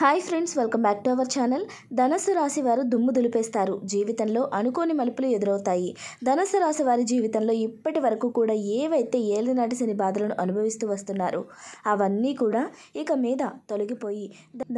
hi friends welcome back to our channel ధనస్సు రాశి వారు దుమ్ము దులిపేస్తారు జీవితంలో అనుకోని మలుపులు ఎదురవుతాయి ధనస్సు రాశి వారి జీవితంలో ఇప్పటి వరకు కూడా ఏవైతే ఏలినాటి శని బాధలను అనుభవిస్తూ వస్తున్నారో అవన్నీ కూడా ఇక మీద తొలగిపోయి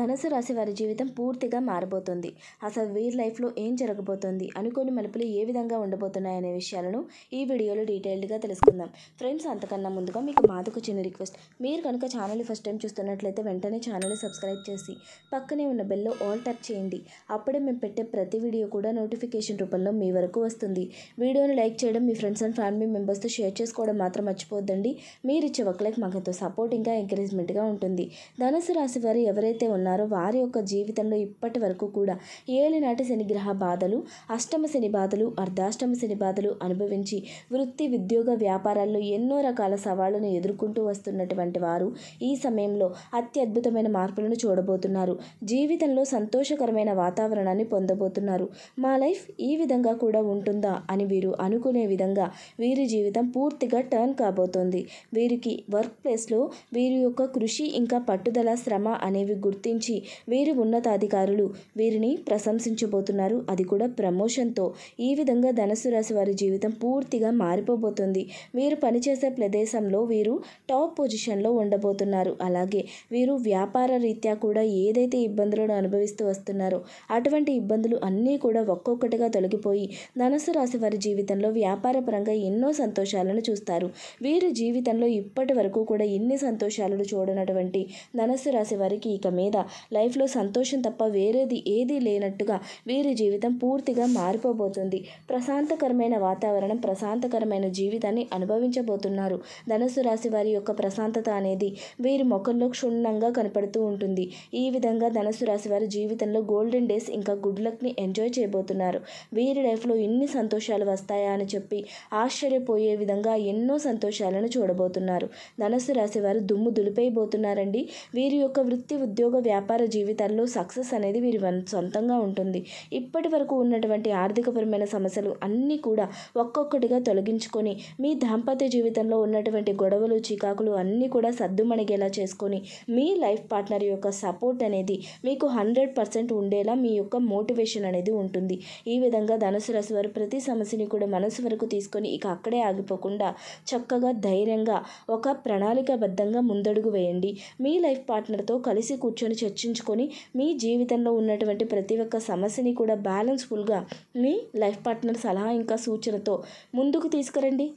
ధనస్సు రాశి వారి జీవితం పూర్తిగా మారబోతుంది అసలు వీరి లైఫ్లో ఏం జరగబోతుంది అనుకోని మలుపులు ఏ విధంగా ఉండబోతున్నాయనే విషయాలను ఈ వీడియోలో డీటెయిల్డ్గా తెలుసుకుందాం ఫ్రెండ్స్ అంతకన్నా ముందుగా మీకు మాదొక చిన్న రిక్వెస్ట్ మీరు కనుక ఛానల్ ఫస్ట్ టైం చూస్తున్నట్లయితే వెంటనే ఛానల్ సబ్స్క్రైబ్ చేసి పక్కనే ఉన్న బెల్లో ఆల్ టచ్ చేయండి అప్పుడే మేము పెట్టే ప్రతి వీడియో కూడా నోటిఫికేషన్ రూపంలో మీ వరకు వస్తుంది వీడియోని లైక్ చేయడం మీ ఫ్రెండ్స్ అండ్ ఫ్యామిలీ మెంబర్స్తో షేర్ చేసుకోవడం మాత్రం మర్చిపోద్దండి మీరు ఇచ్చే ఒక లైక్ మాకు సపోర్ట్ ఇంకా ఎంకరేజ్మెంట్గా ఉంటుంది ధనుసు రాశి వారు ఎవరైతే ఉన్నారో వారి యొక్క జీవితంలో ఇప్పటి వరకు కూడా ఏలినాటి శనిగ్రహ బాధలు అష్టమ శని బాధలు అర్ధాష్టమ శని బాధలు అనుభవించి వృత్తి ఉద్యోగ వ్యాపారాల్లో ఎన్నో రకాల సవాళ్లను ఎదుర్కొంటూ వస్తున్నటువంటి వారు ఈ సమయంలో అత్యద్భుతమైన మార్పులను చూడబోతున్నారు పొందబోతున్నారు జీవితంలో సంతోషకరమైన వాతావరణాన్ని పొందబోతున్నారు మా లైఫ్ ఈ విధంగా కూడా ఉంటుందా అని వీరు అనుకునే విధంగా వీరి జీవితం పూర్తిగా టర్న్ కాబోతోంది వీరికి వర్క్ ప్లేస్లో వీరి యొక్క కృషి ఇంకా పట్టుదల శ్రమ అనేవి గుర్తించి వీరి ఉన్నతాధికారులు వీరిని ప్రశంసించబోతున్నారు అది కూడా ప్రమోషన్తో ఈ విధంగా ధనుసు రాశి వారి జీవితం పూర్తిగా మారిపోబోతుంది వీరు పనిచేసే ప్రదేశంలో వీరు టాప్ పొజిషన్లో ఉండబోతున్నారు అలాగే వీరు వ్యాపార రీత్యా కూడా ఏ ఏదైతే ఇబ్బందులను అనుభవిస్తూ వస్తున్నారో అటువంటి ఇబ్బందులు అన్నీ కూడా ఒక్కొక్కటిగా తొలగిపోయి ధనస్సు రాశి వారి జీవితంలో వ్యాపారపరంగా ఎన్నో సంతోషాలను చూస్తారు వీరి జీవితంలో ఇప్పటి వరకు కూడా ఎన్ని సంతోషాలను చూడనటువంటి ధనస్సు రాశి వారికి ఇక మీద లైఫ్లో సంతోషం తప్ప వేరేది ఏదీ లేనట్టుగా వీరి జీవితం పూర్తిగా మారిపోబోతుంది ప్రశాంతకరమైన వాతావరణం ప్రశాంతకరమైన జీవితాన్ని అనుభవించబోతున్నారు ధనస్సు రాశి వారి యొక్క ప్రశాంతత అనేది వీరి ముఖంలో క్షుణ్ణంగా కనపడుతూ ఉంటుంది ఈ ఈ విధంగా ధనసు రాశి వారి జీవితంలో గోల్డెన్ డేస్ ఇంకా గుడ్ లక్ని ఎంజాయ్ చేయబోతున్నారు వీరి లైఫ్లో ఎన్ని సంతోషాలు వస్తాయా అని చెప్పి ఆశ్చర్యపోయే విధంగా ఎన్నో సంతోషాలను చూడబోతున్నారు ధనస్సు రాశి వారు దుమ్ము దులిపైపోతున్నారండి వీరి యొక్క వృత్తి ఉద్యోగ వ్యాపార జీవితాల్లో సక్సెస్ అనేది వీరి సొంతంగా ఉంటుంది ఇప్పటి వరకు ఉన్నటువంటి ఆర్థికపరమైన సమస్యలు అన్నీ కూడా ఒక్కొక్కటిగా తొలగించుకొని మీ దాంపత్య జీవితంలో ఉన్నటువంటి గొడవలు చికాకులు అన్నీ కూడా సర్దుమణిగేలా చేసుకొని మీ లైఫ్ పార్ట్నర్ యొక్క సపోర్ట్ అవుట్పుట్ అనేది మీకు హండ్రెడ్ పర్సెంట్ ఉండేలా మీ యొక్క మోటివేషన్ అనేది ఉంటుంది ఈ విధంగా ధనుసు రాశి వారు ప్రతి సమస్యని కూడా మనసు వరకు తీసుకొని ఇక అక్కడే ఆగిపోకుండా చక్కగా ధైర్యంగా ఒక ప్రణాళికబద్ధంగా ముందడుగు వేయండి మీ లైఫ్ పార్ట్నర్తో కలిసి కూర్చొని చర్చించుకొని మీ జీవితంలో ఉన్నటువంటి ప్రతి ఒక్క సమస్యని కూడా బ్యాలెన్స్ఫుల్గా మీ లైఫ్ పార్ట్నర్ సలహా ఇంకా సూచనతో ముందుకు తీసుకురండి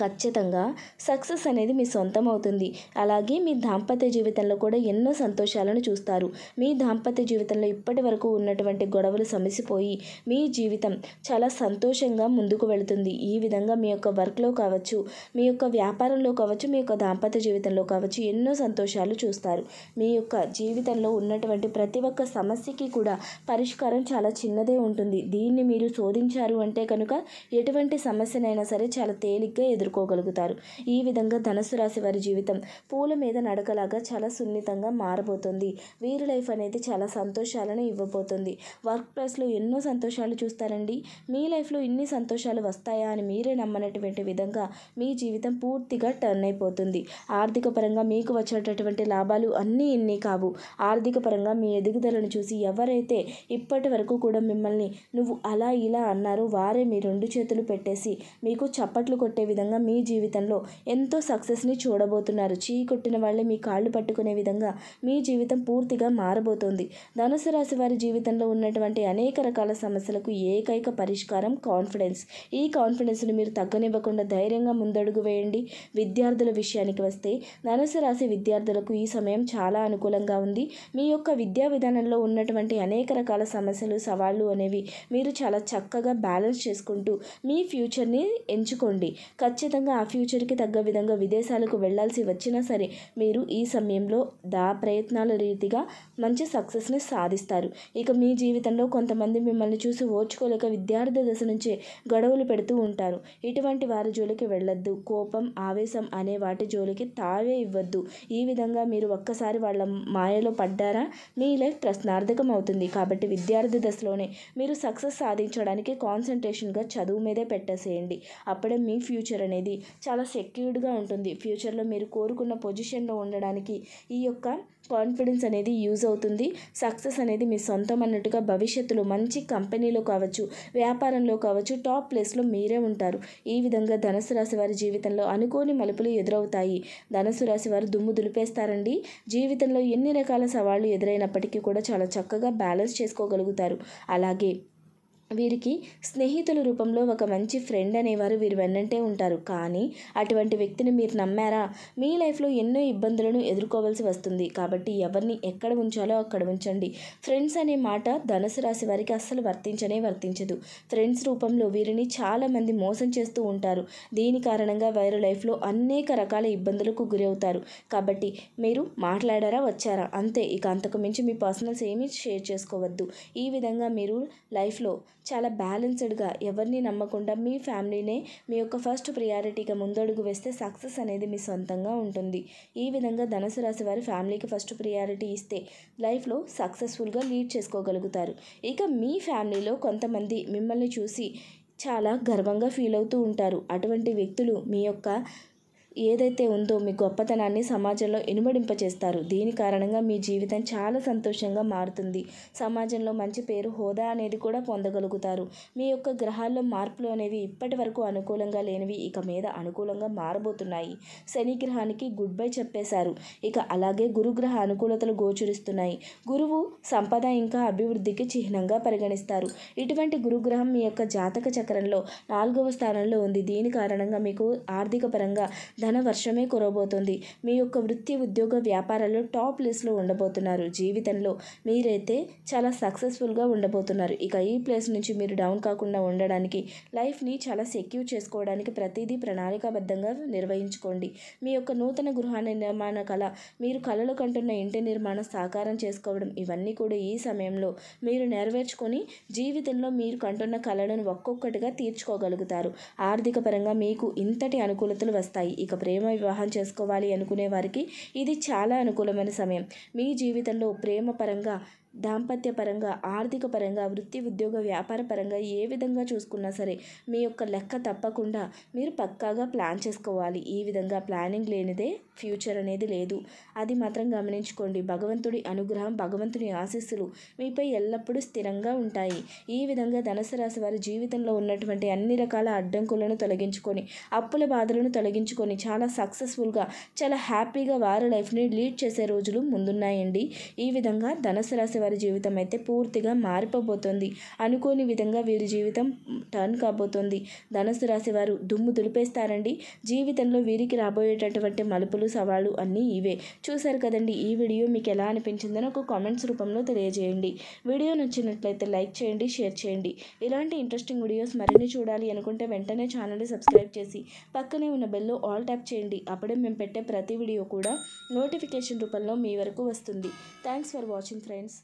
ఖచ్చితంగా సక్సెస్ అనేది మీ సొంతం అవుతుంది అలాగే మీ దాంపత్య జీవితంలో కూడా ఎన్నో సంతోషాలను చూస్తారు మీ దాంపత్య జీవితంలో ఇప్పటి వరకు ఉన్నటువంటి గొడవలు సమసిపోయి మీ జీవితం చాలా సంతోషంగా ముందుకు వెళుతుంది ఈ విధంగా మీ యొక్క వర్క్లో కావచ్చు మీ యొక్క వ్యాపారంలో కావచ్చు మీ యొక్క దాంపత్య జీవితంలో కావచ్చు ఎన్నో సంతోషాలు చూస్తారు మీ యొక్క జీవితంలో ఉన్నటువంటి ప్రతి ఒక్క సమస్యకి కూడా పరిష్కారం చాలా చిన్నదే ఉంటుంది దీన్ని మీరు శోధించారు అంటే కనుక ఎటువంటి సమస్యనైనా సరే చాలా తేలిగ్గా ఎదుర్కోగలుగుతారు ఈ విధంగా ధనుసు రాశి వారి జీవితం పూల మీద నడకలాగా చాలా సున్నితంగా మారబోతుంది వీరి లైఫ్ అనేది చాలా సంతోషాలను ఇవ్వబోతుంది వర్క్ ప్లేస్లో ఎన్నో సంతోషాలు చూస్తారండి మీ లైఫ్లో ఇన్ని సంతోషాలు వస్తాయా అని మీరే నమ్మనటువంటి విధంగా మీ జీవితం పూర్తిగా టర్న్ అయిపోతుంది ఆర్థిక పరంగా మీకు వచ్చేటటువంటి లాభాలు అన్నీ ఇన్ని కావు ఆర్థిక పరంగా మీ ఎదుగుదలను చూసి ఎవరైతే ఇప్పటి వరకు కూడా మిమ్మల్ని నువ్వు అలా ఇలా అన్నారో వారే మీ రెండు చేతులు పెట్టేసి మీకు చప్పట్లు కొట్టే విధంగా విధంగా మీ జీవితంలో ఎంతో సక్సెస్ని చూడబోతున్నారు చీ కొట్టిన వాళ్ళే మీ కాళ్ళు పట్టుకునే విధంగా మీ జీవితం పూర్తిగా మారబోతోంది ధనుసు రాశి వారి జీవితంలో ఉన్నటువంటి అనేక రకాల సమస్యలకు ఏకైక పరిష్కారం కాన్ఫిడెన్స్ ఈ కాన్ఫిడెన్స్ను మీరు తగ్గనివ్వకుండా ధైర్యంగా ముందడుగు వేయండి విద్యార్థుల విషయానికి వస్తే ధనుసు రాశి విద్యార్థులకు ఈ సమయం చాలా అనుకూలంగా ఉంది మీ యొక్క విద్యా విధానంలో ఉన్నటువంటి అనేక రకాల సమస్యలు సవాళ్ళు అనేవి మీరు చాలా చక్కగా బ్యాలెన్స్ చేసుకుంటూ మీ ఫ్యూచర్ని ఎంచుకోండి ఖచ్చితంగా ఆ ఫ్యూచర్కి తగ్గ విధంగా విదేశాలకు వెళ్లాల్సి వచ్చినా సరే మీరు ఈ సమయంలో దా ప్రయత్నాల రీతిగా మంచి సక్సెస్ని సాధిస్తారు ఇక మీ జీవితంలో కొంతమంది మిమ్మల్ని చూసి ఓర్చుకోలేక విద్యార్థి దశ నుంచే గొడవలు పెడుతూ ఉంటారు ఇటువంటి వారి జోలికి వెళ్ళొద్దు కోపం ఆవేశం అనే వాటి జోలికి తావే ఇవ్వద్దు ఈ విధంగా మీరు ఒక్కసారి వాళ్ళ మాయలో పడ్డారా మీ లైఫ్ ప్రశ్నార్థకం అవుతుంది కాబట్టి విద్యార్థి దశలోనే మీరు సక్సెస్ సాధించడానికి కాన్సన్ట్రేషన్గా చదువు మీదే పెట్టేసేయండి అప్పుడే మీ ఫ్యూచర్ ఫ్యూచర్ అనేది చాలా సెక్యూర్డ్గా ఉంటుంది ఫ్యూచర్లో మీరు కోరుకున్న పొజిషన్లో ఉండడానికి ఈ యొక్క కాన్ఫిడెన్స్ అనేది యూజ్ అవుతుంది సక్సెస్ అనేది మీ సొంతం అన్నట్టుగా భవిష్యత్తులో మంచి కంపెనీలో కావచ్చు వ్యాపారంలో కావచ్చు టాప్ ప్లేస్లో మీరే ఉంటారు ఈ విధంగా ధనుసు రాశి వారి జీవితంలో అనుకోని మలుపులు ఎదురవుతాయి ధనుసు రాశి వారు దుమ్ము దులిపేస్తారండి జీవితంలో ఎన్ని రకాల సవాళ్లు ఎదురైనప్పటికీ కూడా చాలా చక్కగా బ్యాలెన్స్ చేసుకోగలుగుతారు అలాగే వీరికి స్నేహితుల రూపంలో ఒక మంచి ఫ్రెండ్ అనేవారు వీరు వెన్నంటే ఉంటారు కానీ అటువంటి వ్యక్తిని మీరు నమ్మారా మీ లైఫ్లో ఎన్నో ఇబ్బందులను ఎదుర్కోవాల్సి వస్తుంది కాబట్టి ఎవరిని ఎక్కడ ఉంచాలో అక్కడ ఉంచండి ఫ్రెండ్స్ అనే మాట ధనుసు రాశి వారికి అస్సలు వర్తించనే వర్తించదు ఫ్రెండ్స్ రూపంలో వీరిని చాలామంది మోసం చేస్తూ ఉంటారు దీని కారణంగా వారి లైఫ్లో అనేక రకాల ఇబ్బందులకు గురవుతారు కాబట్టి మీరు మాట్లాడారా వచ్చారా అంతే ఇక అంతకు మించి మీ పర్సనల్స్ ఏమీ షేర్ చేసుకోవద్దు ఈ విధంగా మీరు లైఫ్లో చాలా బ్యాలెన్స్డ్గా ఎవరిని నమ్మకుండా మీ ఫ్యామిలీనే మీ యొక్క ఫస్ట్ ప్రియారిటీగా ముందడుగు వేస్తే సక్సెస్ అనేది మీ సొంతంగా ఉంటుంది ఈ విధంగా ధనుసు రాశి వారి ఫ్యామిలీకి ఫస్ట్ ప్రియారిటీ ఇస్తే లైఫ్లో సక్సెస్ఫుల్గా లీడ్ చేసుకోగలుగుతారు ఇక మీ ఫ్యామిలీలో కొంతమంది మిమ్మల్ని చూసి చాలా గర్వంగా ఫీల్ అవుతూ ఉంటారు అటువంటి వ్యక్తులు మీ యొక్క ఏదైతే ఉందో మీ గొప్పతనాన్ని సమాజంలో ఇనుమడింపచేస్తారు దీని కారణంగా మీ జీవితం చాలా సంతోషంగా మారుతుంది సమాజంలో మంచి పేరు హోదా అనేది కూడా పొందగలుగుతారు మీ యొక్క గ్రహాల్లో మార్పులు అనేవి ఇప్పటి వరకు అనుకూలంగా లేనివి ఇక మీద అనుకూలంగా మారబోతున్నాయి శని గ్రహానికి గుడ్ బై చెప్పేశారు ఇక అలాగే గురుగ్రహ అనుకూలతలు గోచరిస్తున్నాయి గురువు సంపద ఇంకా అభివృద్ధికి చిహ్నంగా పరిగణిస్తారు ఇటువంటి గురుగ్రహం మీ యొక్క జాతక చక్రంలో నాలుగవ స్థానంలో ఉంది దీని కారణంగా మీకు ఆర్థిక పరంగా ధనవర్షమే కురవబోతోంది మీ యొక్క వృత్తి ఉద్యోగ వ్యాపారాల్లో టాప్ లిస్ట్లో ఉండబోతున్నారు జీవితంలో మీరైతే చాలా సక్సెస్ఫుల్గా ఉండబోతున్నారు ఇక ఈ ప్లేస్ నుంచి మీరు డౌన్ కాకుండా ఉండడానికి లైఫ్ని చాలా సెక్యూర్ చేసుకోవడానికి ప్రతిదీ ప్రణాళికాబద్ధంగా నిర్వహించుకోండి మీ యొక్క నూతన గృహ నిర్మాణ కళ మీరు కళలు కంటున్న ఇంటి నిర్మాణం సాకారం చేసుకోవడం ఇవన్నీ కూడా ఈ సమయంలో మీరు నెరవేర్చుకొని జీవితంలో మీరు కంటున్న కళలను ఒక్కొక్కటిగా తీర్చుకోగలుగుతారు ఆర్థిక పరంగా మీకు ఇంతటి అనుకూలతలు వస్తాయి ఇక ఇక ప్రేమ వివాహం చేసుకోవాలి అనుకునే వారికి ఇది చాలా అనుకూలమైన సమయం మీ జీవితంలో ప్రేమ పరంగా దాంపత్య పరంగా ఆర్థిక పరంగా వృత్తి ఉద్యోగ వ్యాపార పరంగా ఏ విధంగా చూసుకున్నా సరే మీ యొక్క లెక్క తప్పకుండా మీరు పక్కాగా ప్లాన్ చేసుకోవాలి ఈ విధంగా ప్లానింగ్ లేనిదే ఫ్యూచర్ అనేది లేదు అది మాత్రం గమనించుకోండి భగవంతుడి అనుగ్రహం భగవంతుని ఆశీస్సులు మీపై ఎల్లప్పుడూ స్థిరంగా ఉంటాయి ఈ విధంగా ధనసు రాశి వారి జీవితంలో ఉన్నటువంటి అన్ని రకాల అడ్డంకులను తొలగించుకొని అప్పుల బాధలను తొలగించుకొని చాలా సక్సెస్ఫుల్గా చాలా హ్యాపీగా వారి లైఫ్ని లీడ్ చేసే రోజులు ముందున్నాయండి ఈ విధంగా ధనసు రాశి వారి జీవితం అయితే పూర్తిగా మారిపోబోతోంది అనుకోని విధంగా వీరి జీవితం టర్న్ కాబోతోంది ధనస్సు రాశి వారు దుమ్ము దులిపేస్తారండి జీవితంలో వీరికి రాబోయేటటువంటి మలుపులు సవాళ్ళు అన్నీ ఇవే చూశారు కదండి ఈ వీడియో మీకు ఎలా అనిపించిందని ఒక కామెంట్స్ రూపంలో తెలియజేయండి వీడియో నచ్చినట్లయితే లైక్ చేయండి షేర్ చేయండి ఇలాంటి ఇంట్రెస్టింగ్ వీడియోస్ మరిన్ని చూడాలి అనుకుంటే వెంటనే ఛానల్ని సబ్స్క్రైబ్ చేసి పక్కనే ఉన్న బెల్లో ఆల్ ట్యాప్ చేయండి అప్పుడే మేము పెట్టే ప్రతి వీడియో కూడా నోటిఫికేషన్ రూపంలో మీ వరకు వస్తుంది థ్యాంక్స్ ఫర్ వాచింగ్ ఫ్రెండ్స్